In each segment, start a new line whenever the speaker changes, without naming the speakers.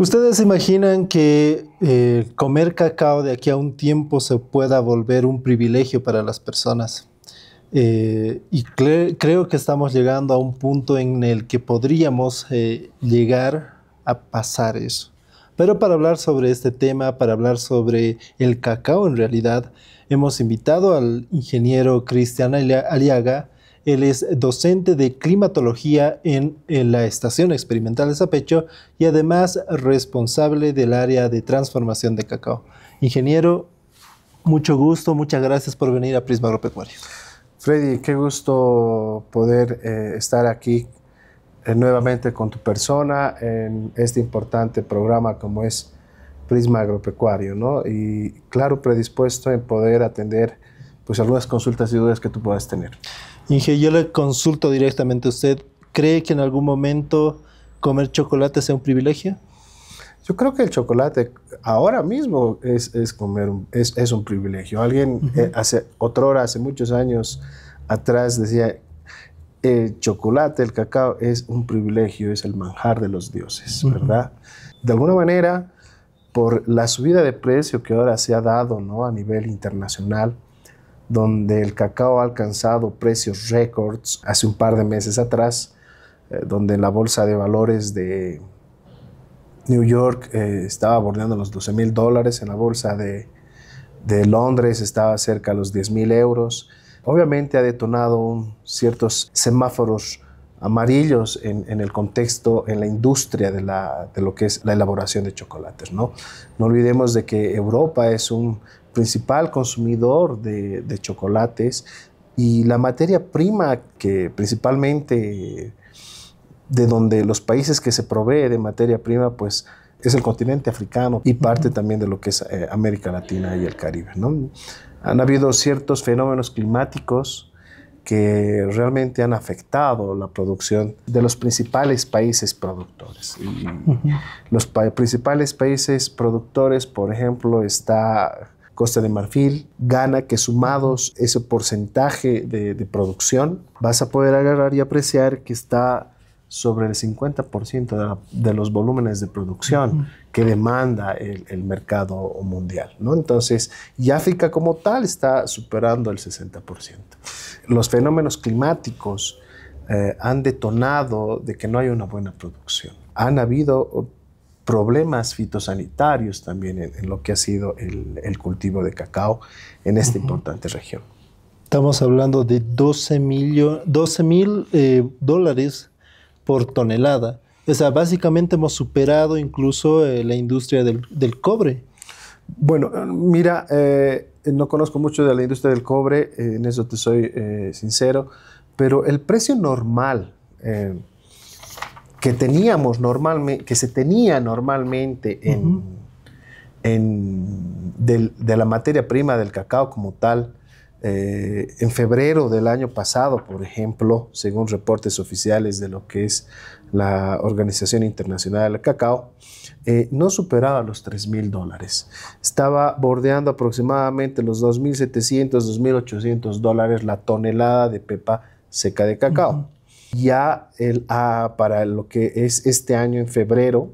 ¿Ustedes imaginan que eh, comer cacao de aquí a un tiempo se pueda volver un privilegio para las personas? Eh, y creo que estamos llegando a un punto en el que podríamos eh, llegar a pasar eso. Pero para hablar sobre este tema, para hablar sobre el cacao en realidad, hemos invitado al ingeniero Cristian Aliaga, él es docente de climatología en, la Estación Experimental de Zapecho y además responsable del área de transformación de cacao. Ingeniero, mucho
gusto, muchas gracias por venir a Prisma Agropecuario. Freddy, qué gusto poder eh, estar aquí eh, nuevamente con tu persona en este importante programa como es Prisma Agropecuario, ¿no? Y claro, predispuesto en poder atender pues algunas consultas y dudas que tú puedas tener.
Inge, yo le consulto directamente a usted. ¿Cree que en algún momento comer chocolate sea un privilegio?
Yo creo que el chocolate ahora mismo es, comer, es, un privilegio. Alguien eh, hace otra hora, hace muchos años atrás decía, el chocolate, el cacao es un privilegio, es el manjar de los dioses, ¿verdad? De alguna manera, por la subida de precio que ahora se ha dado ¿no? a nivel internacional, donde el cacao ha alcanzado precios récords hace un par de meses atrás, eh, donde la bolsa de valores de New York eh, estaba bordeando los 12 mil dólares, en la bolsa de, Londres estaba cerca de los 10 mil euros. Obviamente ha detonado ciertos semáforos amarillos en, el contexto, en la industria de, de, lo que es la elaboración de chocolates. ¿no? no olvidemos de que Europa es un principal consumidor de, chocolates y la materia prima que principalmente de donde los países que se provee de materia prima, pues es el continente africano y parte también de lo que es eh, América Latina y el Caribe. ¿no? Han habido ciertos fenómenos climáticos que realmente han afectado la producción de los principales países productores. los principales países productores, por ejemplo, está Costa de Marfil, gana que sumados ese porcentaje de, producción, vas a poder agarrar y apreciar que está sobre el 50% de, los volúmenes de producción que demanda el, mercado mundial. ¿no? Entonces, y África como tal está superando el 60%. Los fenómenos climáticos eh, han detonado de que no hay una buena producción. Han habido problemas fitosanitarios también en, lo que ha sido el, cultivo de cacao en esta importante región.
Estamos hablando de 12 mil eh, dólares por tonelada. O sea, básicamente hemos superado incluso
eh, la industria del, cobre. Bueno, mira, eh, no conozco mucho de la industria del cobre, en eso te soy sincero, pero el precio normal que teníamos normalmente, que se tenía normalmente en, en de la materia prima del cacao como tal, eh, en febrero del año pasado, por ejemplo, según reportes oficiales de lo que es la Organización Internacional del Cacao, eh, no superaba los 3 mil dólares. Estaba bordeando aproximadamente los 2.700, 2.800 dólares la tonelada de pepa seca de cacao. Ya el, ah, para lo que es este año, en febrero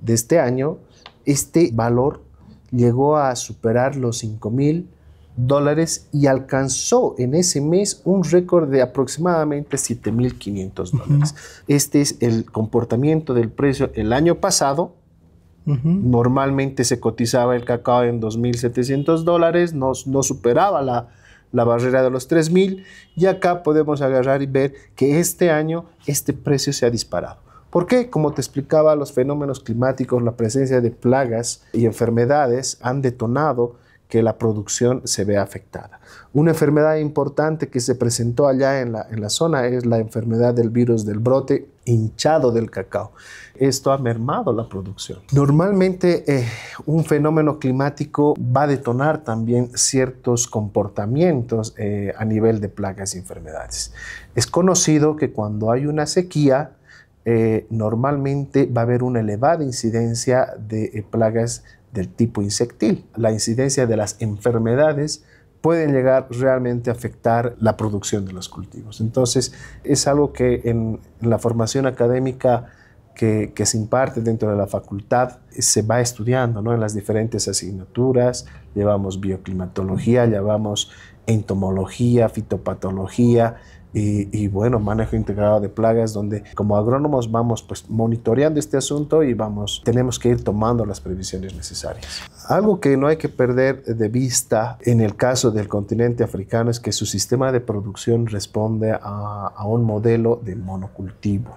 de este año, este valor llegó a superar los 5 mil dólares y alcanzó en ese mes un récord de aproximadamente 7.500 mil dólares. Este es el comportamiento del precio el año pasado. Normalmente se cotizaba el cacao en 2.700 dólares, no superaba la, la barrera de los 3.000 y acá podemos agarrar y ver que este año este precio se ha disparado. ¿Por qué? Como te explicaba, los fenómenos climáticos, la presencia de plagas y enfermedades han detonado que la producción se vea afectada. Una enfermedad importante que se presentó allá en la, en la zona es la enfermedad del virus del brote hinchado del cacao. Esto ha mermado la producción. Normalmente eh, un fenómeno climático va a detonar también ciertos comportamientos eh, a nivel de plagas y enfermedades. Es conocido que cuando hay una sequía, eh, normalmente va a haber una elevada incidencia de plagas del tipo insectil. La incidencia de las enfermedades pueden llegar realmente a afectar la producción de los cultivos. Entonces, es algo que en, la formación académica que, que, se imparte dentro de la facultad eh, se va estudiando ¿no? en las diferentes asignaturas. Llevamos bioclimatología, llevamos entomología, fitopatología, y, bueno, manejo integrado de plagas, donde como agrónomos vamos pues monitoreando este asunto y vamos, tenemos que ir tomando las previsiones necesarias. Algo que no hay que perder de vista en el caso del continente africano es que su sistema de producción responde a, un modelo de monocultivo.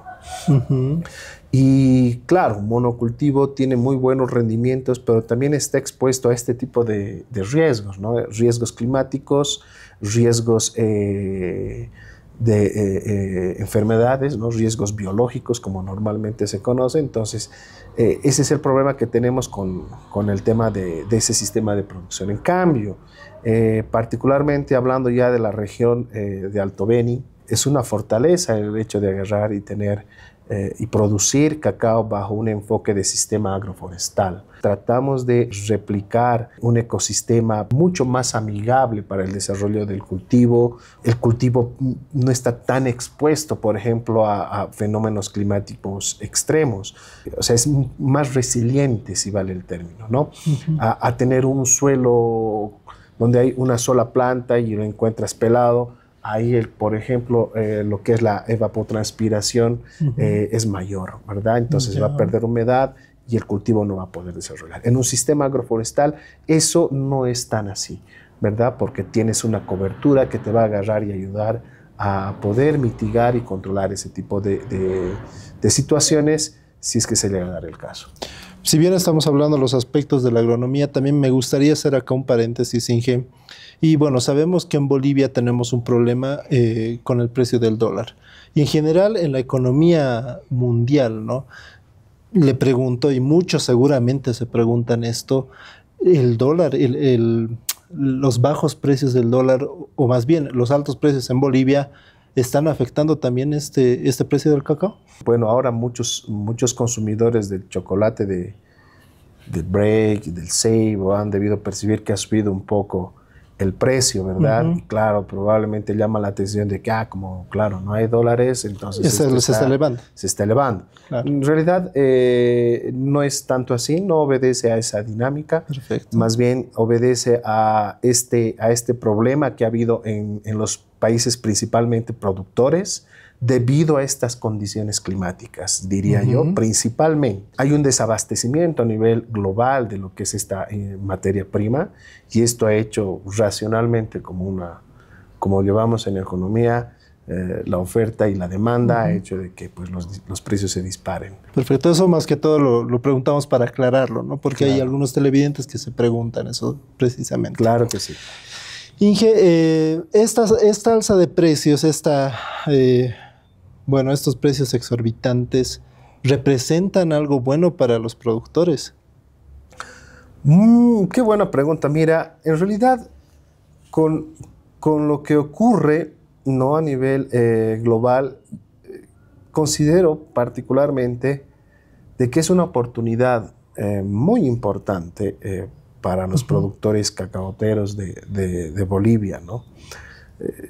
Y claro, monocultivo tiene muy buenos rendimientos, pero también está expuesto a este tipo de, riesgos, Riesgos climáticos, riesgos... Eh, de eh, eh, enfermedades, ¿no? riesgos biológicos como normalmente se conoce. Entonces, eh, ese es el problema que tenemos con, el tema de, de, ese sistema de producción. En cambio, particularmente hablando ya de la región de Alto Beni, es una fortaleza el hecho de agarrar y tener eh, y producir cacao bajo un enfoque de sistema agroforestal. Tratamos de replicar un ecosistema mucho más amigable para el desarrollo del cultivo. El cultivo no está tan expuesto, por ejemplo, a, fenómenos climáticos extremos. O sea, es más resiliente, si vale el término, ¿no? a tener un suelo donde hay una sola planta y lo encuentras pelado ahí, por ejemplo, eh, lo que es la evapotranspiración eh, es mayor, ¿verdad? Entonces va a perder humedad y el cultivo no va a poder desarrollar. En un sistema agroforestal eso no es tan así, ¿verdad? Porque tienes una cobertura que te va a agarrar y ayudar a poder mitigar y controlar ese tipo de, de situaciones si es que se le a dar el caso. Si
bien estamos hablando de los aspectos de la agronomía, también me gustaría hacer acá un paréntesis, Inge. Y bueno, sabemos que en Bolivia tenemos un problema eh, con el precio del dólar. Y en general en la economía mundial, ¿no? Le pregunto, y muchos seguramente se preguntan esto, el dólar, los bajos precios del dólar, o más bien los altos precios en Bolivia, están afectando también este,
este precio del cacao? Bueno, ahora muchos, muchos consumidores del chocolate de, del break, del save, han debido percibir que ha subido un poco el precio, ¿verdad? Y claro, probablemente llama la atención de que, ah, como, claro, no hay dólares, entonces... se, está, elevando. Se está elevando. En realidad, eh, no es tanto así, no obedece a esa dinámica. Perfecto. Más bien obedece a este, a este problema que ha habido en, en los países principalmente productores debido a estas condiciones climáticas, diría yo, principalmente. Hay un desabastecimiento a nivel global de lo que es esta eh, materia prima y esto ha hecho racionalmente como una, como llevamos en economía, eh, la oferta y la demanda ha hecho de que pues, los, los, precios se disparen.
Perfecto, eso más que todo lo, preguntamos para aclararlo, ¿no? Porque hay algunos televidentes que se preguntan eso precisamente. Claro que sí. Inge, eh, esta, alza de precios, esta, eh, bueno, estos precios exorbitantes, ¿representan algo bueno para los productores?
Mm, qué buena pregunta. Mira, en realidad, con, lo que ocurre a nivel eh, global, considero particularmente de que es una oportunidad muy importante para los productores cacaoteros de, Bolivia, ¿no? Eh,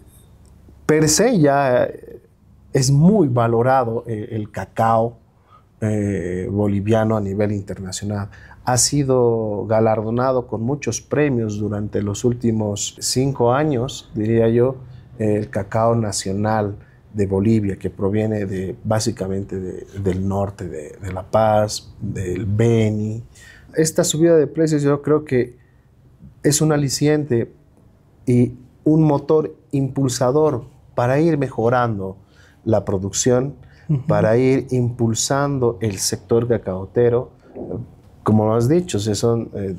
per se ya eh, es muy valorado eh, el cacao boliviano a nivel internacional. Ha sido galardonado con muchos premios durante los últimos cinco años, diría yo, el cacao nacional de Bolivia, que proviene de, básicamente del norte de, La Paz, del Beni, esta subida de precios yo creo que es un aliciente y un motor impulsador para ir mejorando la producción, para ir impulsando el sector cacaotero. Como lo has dicho, son eh,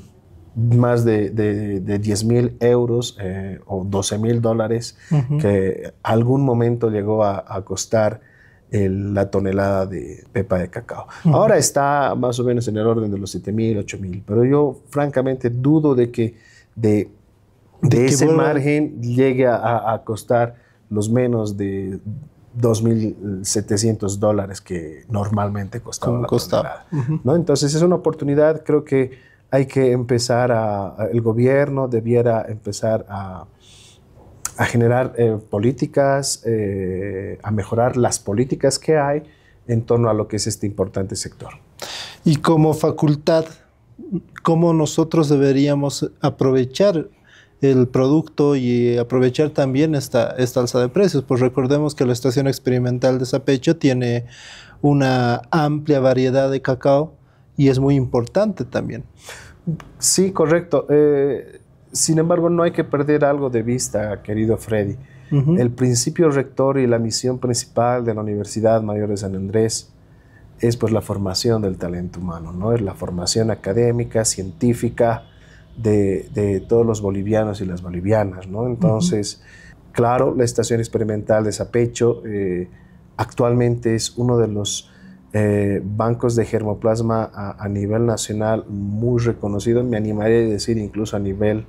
más de, de, 10 mil euros eh, o 12 mil dólares que algún momento llegó a costar la tonelada de pepa de cacao. Ahora está más o menos en el orden de los 7.000, 8.000, pero yo francamente dudo de que de, ese margen llegue a, costar los menos de 2.700 dólares que normalmente costaba. Entonces es una oportunidad, creo que hay que empezar a, el gobierno debiera empezar a a generar eh, políticas, eh, a mejorar las políticas que hay en torno a lo que es este importante sector.
Y como facultad, ¿cómo nosotros deberíamos aprovechar el producto y aprovechar también esta, alza de precios? Pues recordemos que la estación experimental de Zapecho tiene una amplia variedad de cacao y es muy importante
también. Sí, correcto. Eh, sin embargo, no hay que perder algo de vista, querido Freddy. El principio rector y la misión principal de la Universidad Mayor de San Andrés es pues la formación del talento humano, ¿no? Es la formación académica, científica de, todos los bolivianos y las bolivianas, ¿no? Entonces, claro, la estación experimental de Sapecho eh, actualmente es uno de los eh, bancos de germoplasma a, a, nivel nacional muy reconocido, me animaría a decir incluso a nivel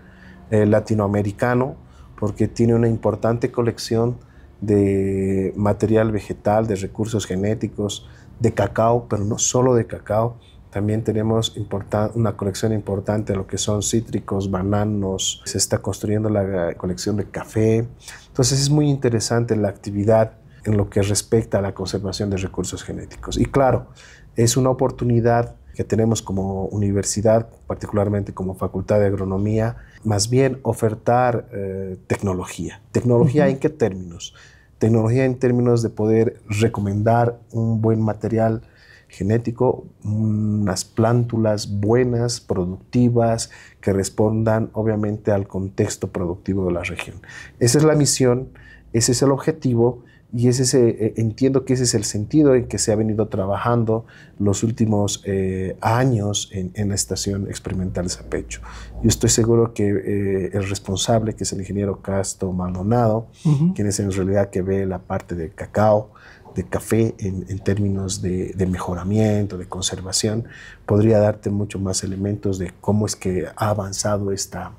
eh, latinoamericano, porque tiene una importante colección de material vegetal, de recursos genéticos, de cacao, pero no solo de cacao. También tenemos una colección importante de lo que son cítricos, bananos, se está construyendo la colección de café. Entonces es muy interesante la actividad en lo que respecta a la conservación de recursos genéticos. Y claro, es una oportunidad que tenemos como universidad, particularmente como Facultad de Agronomía, más bien ofertar eh, tecnología. ¿Tecnología en qué términos? Tecnología en términos de poder recomendar un buen material genético, unas plántulas buenas, productivas, que respondan obviamente al contexto productivo de la región. Esa es la misión, ese es el objetivo y ese, eh, entiendo que ese es el sentido en que se ha venido trabajando los últimos eh, años en, la Estación Experimental de Zapecho. Yo estoy seguro que eh, el responsable, que es el ingeniero Castro Maldonado, quien es en realidad que ve la parte del cacao, de café en, términos de, de, mejoramiento, de conservación, podría darte mucho más elementos de cómo es que ha avanzado esta,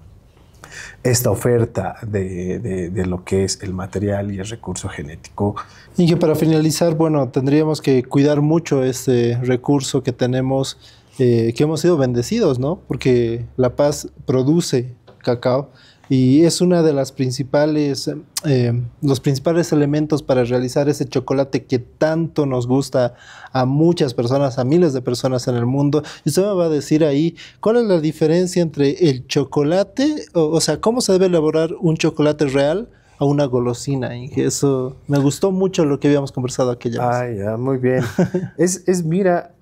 esta oferta de, lo que es el material y el recurso genético. Y que para finalizar,
bueno, tendríamos que cuidar mucho este recurso que tenemos, eh, que hemos sido bendecidos, ¿no? Porque La Paz produce cacao y es una de las principales, eh, los principales elementos para realizar ese chocolate que tanto nos gusta a muchas personas, a miles de personas en el mundo. Y usted me va a decir ahí, ¿cuál es la diferencia entre el chocolate, o, sea, cómo se debe elaborar un chocolate real? a una golosina. eso me gustó mucho lo que habíamos conversado aquella
vez. Ah, ya, muy bien. es, es, mira,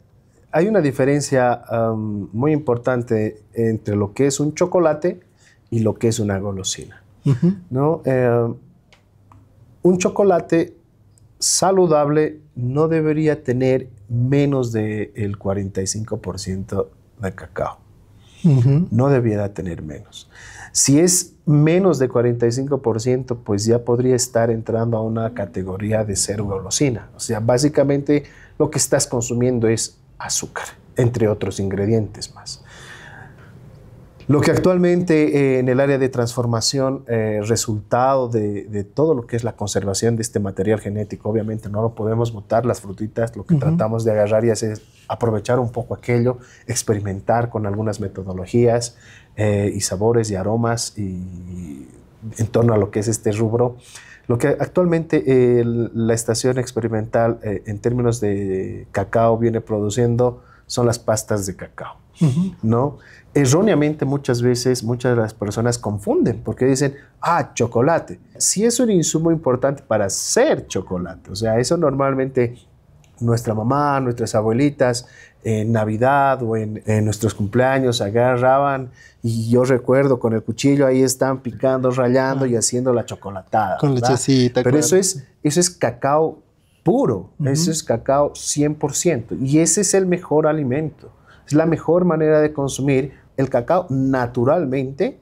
hay una diferencia muy importante entre lo que es un chocolate y lo que es una golosina. ¿no? Eh, un chocolate saludable no debería tener menos del de 45% de cacao. No debiera tener menos. Si es menos de 45%, pues ya podría estar entrando a una categoría de ser golosina. O sea, básicamente lo que estás consumiendo es azúcar, entre otros ingredientes más. Lo que actualmente eh, en el área de transformación, eh, resultado de, todo lo que es la conservación de este material genético, obviamente no lo podemos botar las frutitas, lo que tratamos de agarrar y hacer es aprovechar un poco aquello, experimentar con algunas metodologías eh, y sabores y aromas y, en torno a lo que es este rubro. Lo que actualmente la estación experimental en términos de cacao viene produciendo son las pastas de cacao, ¿no? Erróneamente muchas veces muchas de las personas confunden porque dicen, ah, chocolate. Sí es un insumo importante para hacer chocolate, o sea, eso normalmente nuestra mamá, nuestras abuelitas, en Navidad o en, nuestros cumpleaños agarraban y yo recuerdo con el cuchillo ahí están picando, rayando y haciendo la chocolatada. Con lechecita. Pero eso, es, eso es cacao puro, ese es cacao 100% y ese es el mejor alimento. Es la mejor manera de consumir el cacao naturalmente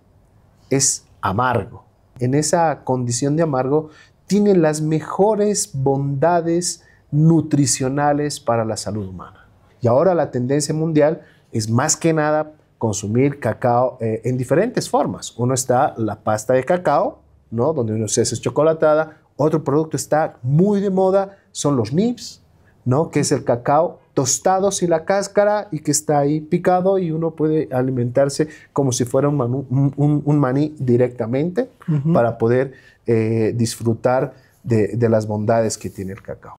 es amargo. En esa condición de amargo tiene las mejores bondades nutricionales para la salud humana. Y ahora la tendencia mundial es más que nada consumir cacao eh, en diferentes formas. Uno está la pasta de cacao, ¿no? donde uno se hace chocolatada, otro producto está muy de moda, son los nibs, ¿no? Que es el cacao tostado sin la cáscara y que está ahí picado y uno puede alimentarse como si fuera un, maní directamente para poder eh, disfrutar de las bondades que tiene el cacao.